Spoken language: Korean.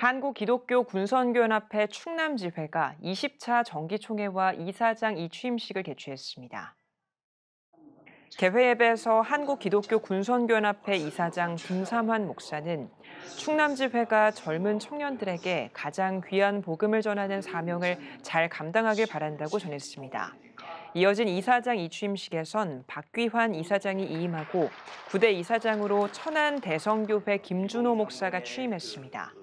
한국 기독교 군선교연합회 충남지회가 20차 정기총회와 이사장 이취임식을 개최했습니다. 개회앱에서 한국기독교군선교연합회 이사장 김삼환 목사는 충남지회가 젊은 청년들에게 가장 귀한 복음을 전하는 사명을 잘 감당하길 바란다고 전했습니다. 이어진 이사장 이취임식에선 박귀환 이사장이 이임하고 부대 이사장으로 천안 대성교회 김준호 목사가 취임했습니다.